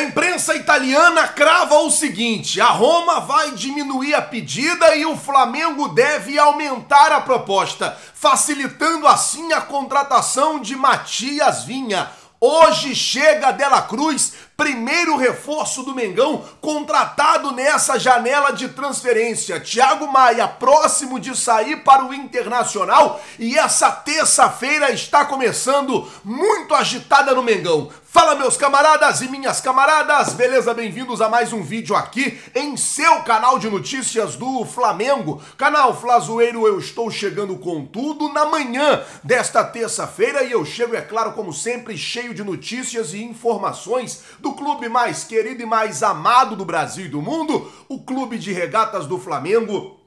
a imprensa italiana crava o seguinte: a Roma vai diminuir a pedida e o Flamengo deve aumentar a proposta, facilitando assim a contratação de Matias Vinha. Hoje chega Dela Cruz primeiro reforço do Mengão contratado nessa janela de transferência. Thiago Maia próximo de sair para o Internacional e essa terça-feira está começando muito agitada no Mengão. Fala meus camaradas e minhas camaradas, beleza? Bem-vindos a mais um vídeo aqui em seu canal de notícias do Flamengo. Canal Flazoeiro, eu estou chegando com tudo na manhã desta terça-feira e eu chego, é claro, como sempre, cheio de notícias e informações do do clube mais querido e mais amado do Brasil e do mundo, o Clube de Regatas do Flamengo.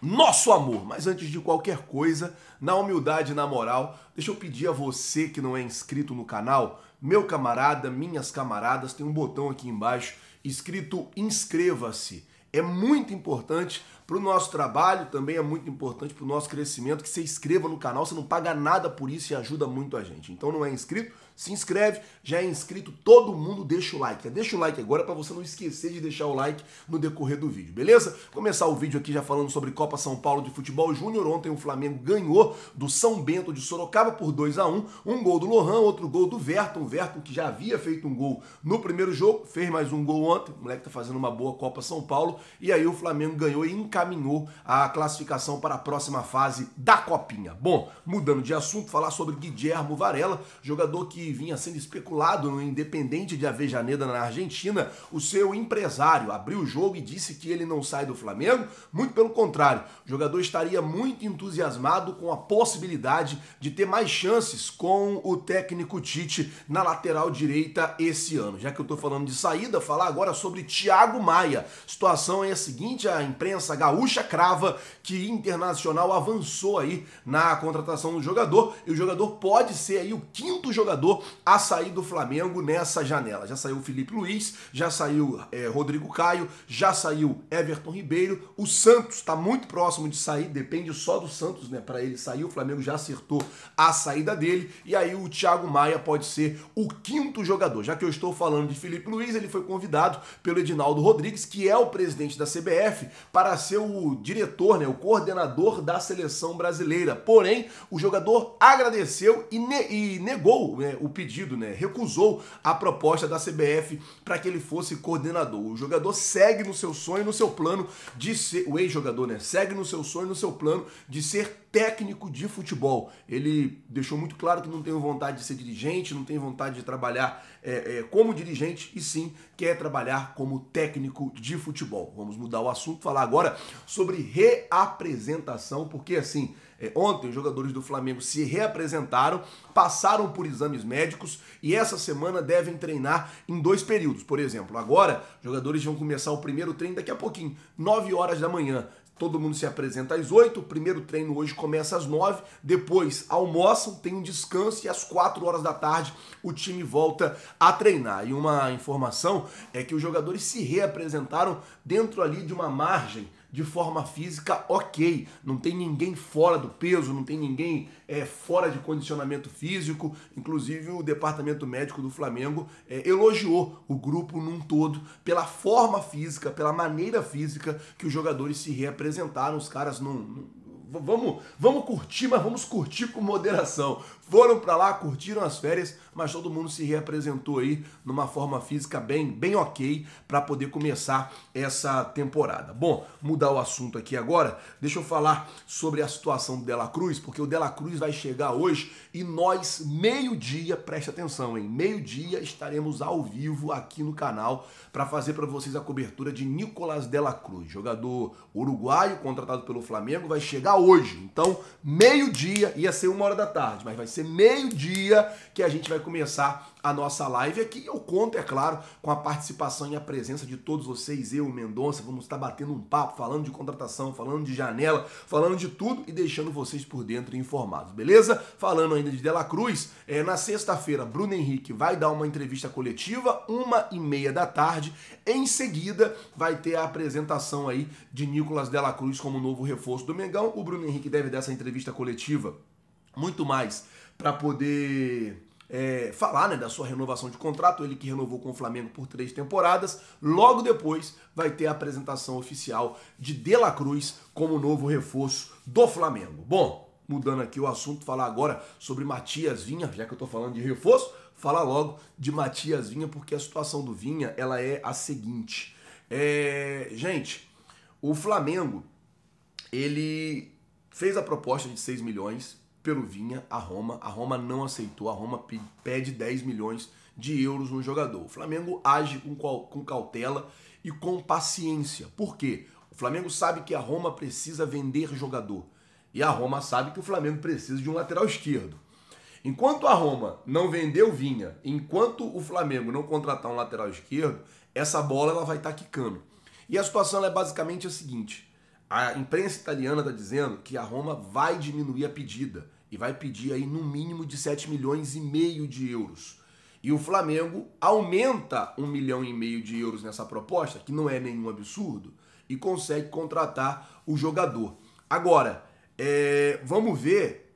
Nosso amor, mas antes de qualquer coisa, na humildade e na moral, deixa eu pedir a você que não é inscrito no canal, meu camarada, minhas camaradas, tem um botão aqui embaixo escrito inscreva-se é muito importante para o nosso trabalho, também é muito importante para o nosso crescimento que você inscreva no canal, você não paga nada por isso e ajuda muito a gente. Então não é inscrito, se inscreve, já é inscrito, todo mundo deixa o like. Né? Deixa o like agora para você não esquecer de deixar o like no decorrer do vídeo, beleza? começar o vídeo aqui já falando sobre Copa São Paulo de Futebol Júnior. Ontem o Flamengo ganhou do São Bento de Sorocaba por 2 a 1 Um gol do Lohan, outro gol do Verton. Verton que já havia feito um gol no primeiro jogo, fez mais um gol ontem. O moleque tá fazendo uma boa Copa São Paulo. E aí o Flamengo ganhou e encaminhou a classificação para a próxima fase da Copinha. Bom, mudando de assunto, falar sobre Guilherme Varela, jogador que vinha sendo especulado no Independente de Avejaneda, na Argentina, o seu empresário abriu o jogo e disse que ele não sai do Flamengo. Muito pelo contrário, o jogador estaria muito entusiasmado com a possibilidade de ter mais chances com o técnico Tite na lateral direita esse ano. Já que eu estou falando de saída, falar agora sobre Thiago Maia. A situação é a seguinte: a imprensa gaúcha crava que Internacional avançou aí na contratação do jogador e o jogador pode ser aí o quinto jogador a sair do Flamengo nessa janela. Já saiu Felipe Luiz, já saiu é, Rodrigo Caio, já saiu Everton Ribeiro. O Santos está muito próximo de sair, depende só do Santos, né? Para ele sair, o Flamengo já acertou a saída dele. E aí o Thiago Maia pode ser o quinto jogador. Já que eu estou falando de Felipe Luiz, ele foi convidado pelo Edinaldo Rodrigues, que é o presidente da CBF, para ser o diretor, né? O coordenador da seleção brasileira. Porém, o jogador agradeceu e, ne e negou né, o pedido, né? Recusou a proposta da CBF para que ele fosse coordenador. O jogador segue no seu sonho, no seu plano de ser. O ex-jogador, né? Segue no seu sonho, no seu plano de ser técnico de futebol. Ele deixou muito claro que não tem vontade de ser dirigente, não tem vontade de trabalhar é, é, como dirigente e sim quer trabalhar como técnico de futebol. Vamos mudar o assunto, falar agora sobre reapresentação, porque assim é, ontem os jogadores do Flamengo se reapresentaram, passaram por exames médicos e essa semana devem treinar em dois períodos. Por exemplo, agora os jogadores vão começar o primeiro treino daqui a pouquinho, 9 horas da manhã. Todo mundo se apresenta às 8, o primeiro treino hoje começa às 9, depois almoçam, tem um descanso e às 4 horas da tarde o time volta a treinar. E uma informação é que os jogadores se reapresentaram dentro ali de uma margem de forma física ok. Não tem ninguém fora do peso, não tem ninguém é, fora de condicionamento físico. Inclusive, o departamento médico do Flamengo é, elogiou o grupo num todo pela forma física, pela maneira física que os jogadores se reapresentaram. Os caras não. não vamos, vamos curtir, mas vamos curtir com moderação foram para lá, curtiram as férias, mas todo mundo se reapresentou aí numa forma física bem, bem ok para poder começar essa temporada. Bom, mudar o assunto aqui agora, deixa eu falar sobre a situação do Dela Cruz, porque o Dela Cruz vai chegar hoje e nós, meio-dia, preste atenção, em meio-dia estaremos ao vivo aqui no canal para fazer para vocês a cobertura de Nicolas Dela Cruz, jogador uruguaio contratado pelo Flamengo, vai chegar hoje. Então, meio-dia, ia ser uma hora da tarde, mas vai ser ser meio-dia que a gente vai começar a nossa live aqui. Eu conto, é claro, com a participação e a presença de todos vocês, eu, Mendonça, vamos estar batendo um papo, falando de contratação, falando de janela, falando de tudo e deixando vocês por dentro informados, beleza? Falando ainda de Dela Cruz, é, na sexta-feira, Bruno Henrique vai dar uma entrevista coletiva, uma e meia da tarde. Em seguida, vai ter a apresentação aí de Nicolas Dela Cruz como novo reforço do Mengão. O Bruno Henrique deve dar essa entrevista coletiva muito mais para poder é, falar né, da sua renovação de contrato, ele que renovou com o Flamengo por três temporadas. Logo depois vai ter a apresentação oficial de De La Cruz como novo reforço do Flamengo. Bom, mudando aqui o assunto, falar agora sobre Matias Vinha, já que eu estou falando de reforço, falar logo de Matias Vinha, porque a situação do Vinha ela é a seguinte. É, gente, o Flamengo ele fez a proposta de 6 milhões Vinha a Roma. A Roma não aceitou, a Roma pede 10 milhões de euros no jogador. O Flamengo age com cautela e com paciência. Por quê? O Flamengo sabe que a Roma precisa vender jogador. E a Roma sabe que o Flamengo precisa de um lateral esquerdo. Enquanto a Roma não vendeu Vinha, enquanto o Flamengo não contratar um lateral esquerdo, essa bola ela vai estar tá quicando. E a situação é basicamente a seguinte: a imprensa italiana está dizendo que a Roma vai diminuir a pedida e vai pedir aí no mínimo de 7 milhões e meio de euros. E o Flamengo aumenta 1 milhão e meio de euros nessa proposta, que não é nenhum absurdo, e consegue contratar o jogador. Agora, é, vamos ver,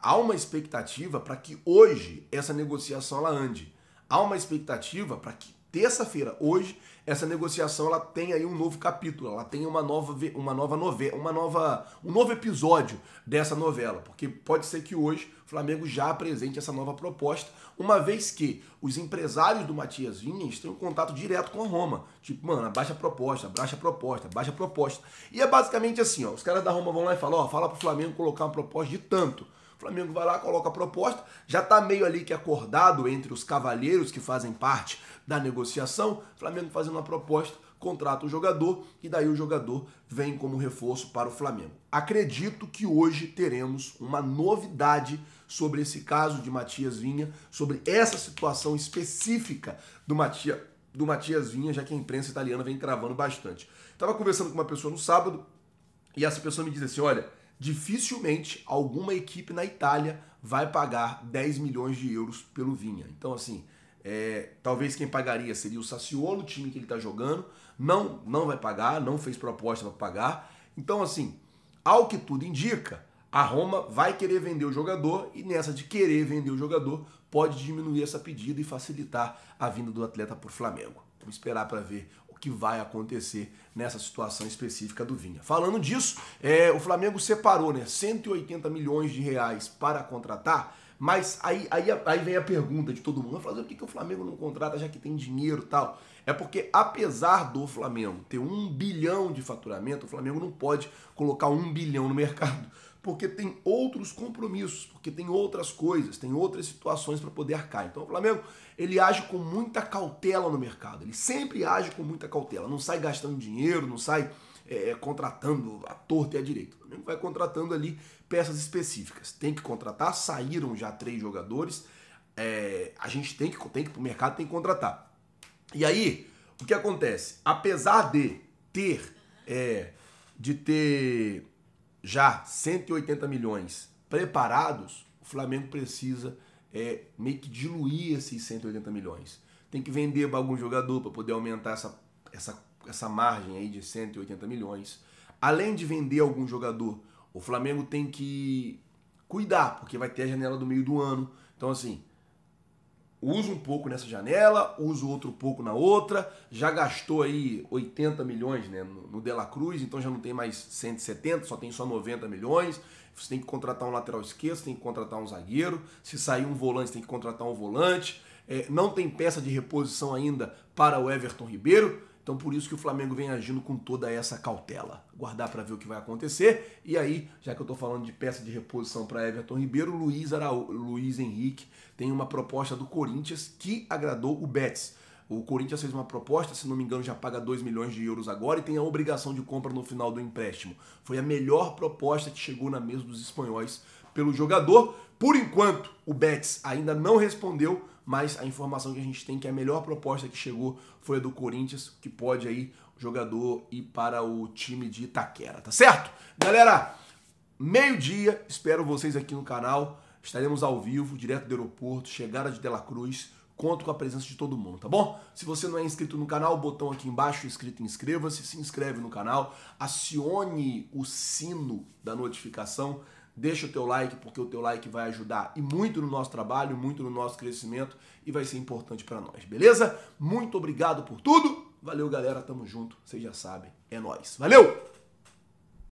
há uma expectativa para que hoje essa negociação ela ande. Há uma expectativa para que terça-feira, hoje, essa negociação ela tem aí um novo capítulo, ela tem uma nova uma nova novela, uma nova um novo episódio dessa novela, porque pode ser que hoje o Flamengo já apresente essa nova proposta, uma vez que os empresários do Matias Vinhas têm um contato direto com a Roma, tipo, mano, abaixa a proposta, abaixa a proposta, abaixa a proposta. E é basicamente assim, ó, os caras da Roma vão lá e falam, ó, fala pro Flamengo colocar uma proposta de tanto. Flamengo vai lá, coloca a proposta, já está meio ali que acordado entre os cavalheiros que fazem parte da negociação. Flamengo fazendo uma proposta, contrata o jogador e daí o jogador vem como reforço para o Flamengo. Acredito que hoje teremos uma novidade sobre esse caso de Matias Vinha, sobre essa situação específica do Matias, do Matias Vinha, já que a imprensa italiana vem cravando bastante. Tava conversando com uma pessoa no sábado e essa pessoa me disse assim: olha dificilmente alguma equipe na Itália vai pagar 10 milhões de euros pelo Vinha. Então, assim, é, talvez quem pagaria seria o Saciolo, o time que ele está jogando. Não, não vai pagar, não fez proposta para pagar. Então, assim, ao que tudo indica, a Roma vai querer vender o jogador e nessa de querer vender o jogador pode diminuir essa pedida e facilitar a vinda do atleta para o Flamengo. Vamos esperar para ver que vai acontecer nessa situação específica do Vinha. Falando disso, é, o Flamengo separou né, 180 milhões de reais para contratar, mas aí, aí, aí vem a pergunta de todo mundo, falando, por que, que o Flamengo não contrata já que tem dinheiro e tal? É porque apesar do Flamengo ter um bilhão de faturamento, o Flamengo não pode colocar um bilhão no mercado porque tem outros compromissos, porque tem outras coisas, tem outras situações para poder arcar. Então o Flamengo, ele age com muita cautela no mercado, ele sempre age com muita cautela, não sai gastando dinheiro, não sai é, contratando a torta e a direita. O Flamengo vai contratando ali peças específicas. Tem que contratar, saíram já três jogadores, é, a gente tem que, tem que para o mercado, tem que contratar. E aí, o que acontece? Apesar de ter, é, de ter já 180 milhões preparados, o Flamengo precisa é, meio que diluir esses 180 milhões. Tem que vender para algum jogador para poder aumentar essa, essa, essa margem aí de 180 milhões. Além de vender algum jogador, o Flamengo tem que cuidar, porque vai ter a janela do meio do ano. Então, assim, usa um pouco nessa janela, usa outro pouco na outra, já gastou aí 80 milhões né, no, no Dela Cruz, então já não tem mais 170, só tem só 90 milhões. Você tem que contratar um lateral esquerdo, você tem que contratar um zagueiro, se sair um volante, você tem que contratar um volante. É, não tem peça de reposição ainda para o Everton Ribeiro. Então por isso que o Flamengo vem agindo com toda essa cautela. Guardar para ver o que vai acontecer. E aí, já que eu estou falando de peça de reposição para Everton Ribeiro, Luiz, Araú... Luiz Henrique tem uma proposta do Corinthians que agradou o Betis. O Corinthians fez uma proposta, se não me engano, já paga 2 milhões de euros agora e tem a obrigação de compra no final do empréstimo. Foi a melhor proposta que chegou na mesa dos espanhóis pelo jogador. Por enquanto, o Betis ainda não respondeu, mas a informação que a gente tem que é a melhor proposta que chegou foi a do Corinthians, que pode aí o jogador ir para o time de Itaquera, tá certo? Galera, meio-dia, espero vocês aqui no canal. Estaremos ao vivo, direto do aeroporto, chegada de Dela Cruz. Conto com a presença de todo mundo, tá bom? Se você não é inscrito no canal, botão aqui embaixo, inscrito, inscreva-se, se inscreve no canal, acione o sino da notificação Deixa o teu like, porque o teu like vai ajudar e muito no nosso trabalho, muito no nosso crescimento e vai ser importante para nós, beleza? Muito obrigado por tudo. Valeu, galera. Tamo junto. Vocês já sabem. É nós. Valeu!